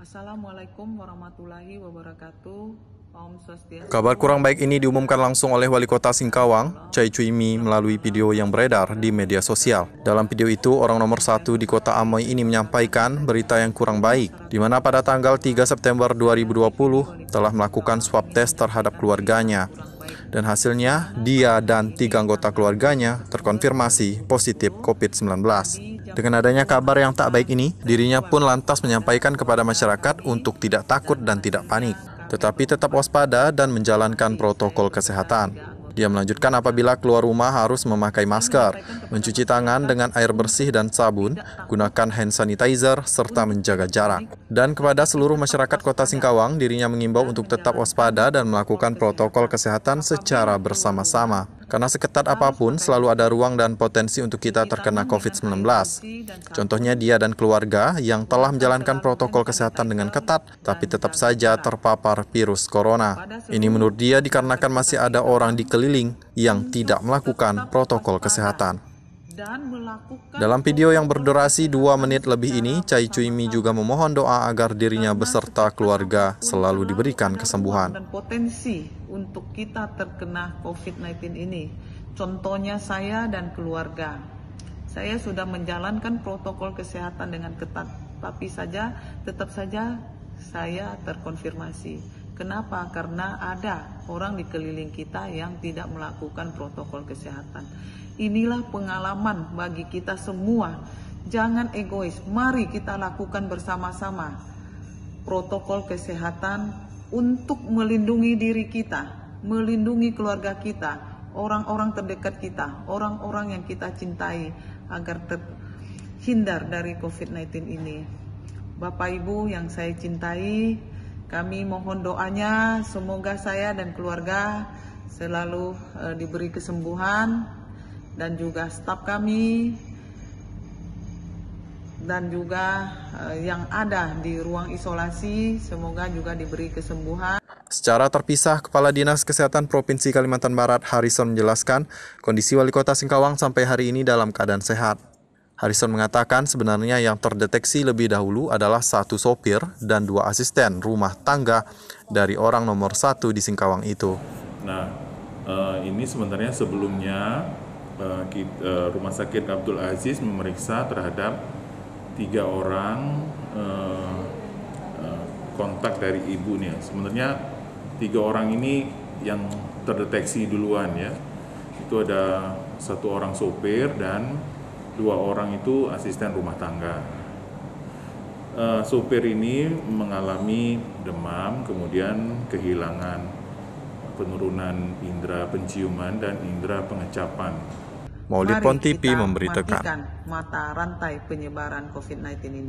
Assalamualaikum warahmatullahi wabarakatuh. Kabar kurang baik ini diumumkan langsung oleh Wali Kota Singkawang, Chai Mi, melalui video yang beredar di media sosial. Dalam video itu, orang nomor satu di kota Amoy ini menyampaikan berita yang kurang baik, di mana pada tanggal 3 September 2020 telah melakukan swab test terhadap keluarganya. Dan hasilnya, dia dan tiga anggota keluarganya terkonfirmasi positif COVID-19. Dengan adanya kabar yang tak baik ini, dirinya pun lantas menyampaikan kepada masyarakat untuk tidak takut dan tidak panik, tetapi tetap waspada dan menjalankan protokol kesehatan. Dia melanjutkan apabila keluar rumah harus memakai masker, mencuci tangan dengan air bersih dan sabun, gunakan hand sanitizer, serta menjaga jarak. Dan kepada seluruh masyarakat kota Singkawang, dirinya mengimbau untuk tetap waspada dan melakukan protokol kesehatan secara bersama-sama. Karena seketat apapun, selalu ada ruang dan potensi untuk kita terkena COVID-19. Contohnya dia dan keluarga yang telah menjalankan protokol kesehatan dengan ketat, tapi tetap saja terpapar virus corona. Ini menurut dia dikarenakan masih ada orang di keliling yang tidak melakukan protokol kesehatan. Dalam video yang berdurasi dua menit lebih ini, Chai Mi juga memohon doa agar dirinya beserta keluarga selalu diberikan kesembuhan untuk kita terkena COVID-19 ini. Contohnya saya dan keluarga. Saya sudah menjalankan protokol kesehatan dengan ketat, tapi saja tetap saja saya terkonfirmasi. Kenapa? Karena ada orang di keliling kita yang tidak melakukan protokol kesehatan. Inilah pengalaman bagi kita semua. Jangan egois, mari kita lakukan bersama-sama protokol kesehatan untuk melindungi diri kita, melindungi keluarga kita, orang-orang terdekat kita, orang-orang yang kita cintai agar terhindar dari COVID-19 ini. Bapak Ibu yang saya cintai, kami mohon doanya semoga saya dan keluarga selalu eh, diberi kesembuhan dan juga staf kami dan juga eh, yang ada di ruang isolasi semoga juga diberi kesembuhan. Secara terpisah, Kepala Dinas Kesehatan Provinsi Kalimantan Barat Harrison menjelaskan kondisi wali kota Singkawang sampai hari ini dalam keadaan sehat. Harrison mengatakan sebenarnya yang terdeteksi lebih dahulu adalah satu sopir dan dua asisten rumah tangga dari orang nomor satu di Singkawang itu. Nah, eh, ini sebenarnya sebelumnya eh, rumah sakit Abdul Aziz memeriksa terhadap tiga orang uh, uh, kontak dari ibu nih. Sebenarnya tiga orang ini yang terdeteksi duluan ya. Itu ada satu orang sopir dan dua orang itu asisten rumah tangga. Uh, sopir ini mengalami demam, kemudian kehilangan penurunan indera penciuman dan indera pengecapan Maulid pontipi memberitakan mata rantai penyebaran COVID-19 ini.